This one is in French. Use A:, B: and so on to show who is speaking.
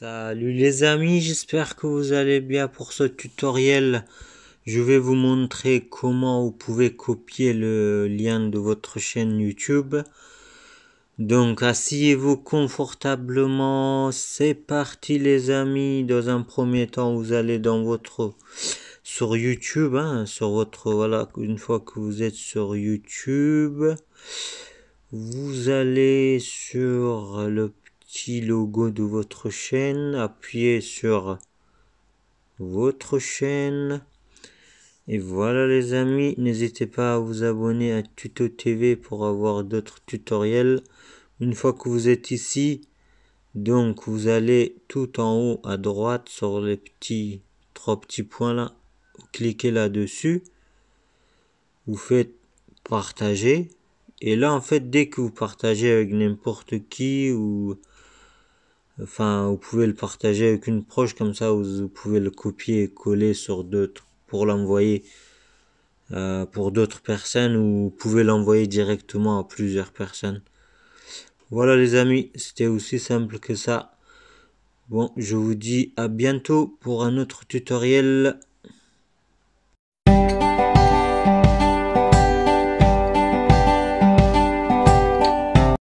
A: Salut les amis, j'espère que vous allez bien pour ce tutoriel. Je vais vous montrer comment vous pouvez copier le lien de votre chaîne YouTube. Donc asseyez-vous confortablement, c'est parti les amis. Dans un premier temps, vous allez dans votre sur YouTube, hein, sur votre voilà, une fois que vous êtes sur YouTube, vous allez sur le petit logo de votre chaîne, appuyez sur votre chaîne. Et voilà les amis, n'hésitez pas à vous abonner à Tuto TV pour avoir d'autres tutoriels. Une fois que vous êtes ici, donc vous allez tout en haut à droite sur les petits trois petits points là, cliquez là-dessus. Vous faites partager et là en fait dès que vous partagez avec n'importe qui ou Enfin, vous pouvez le partager avec une proche comme ça, vous pouvez le copier et coller sur d'autres pour l'envoyer euh, pour d'autres personnes ou vous pouvez l'envoyer directement à plusieurs personnes. Voilà les amis, c'était aussi simple que ça. Bon, je vous dis à bientôt pour un autre tutoriel.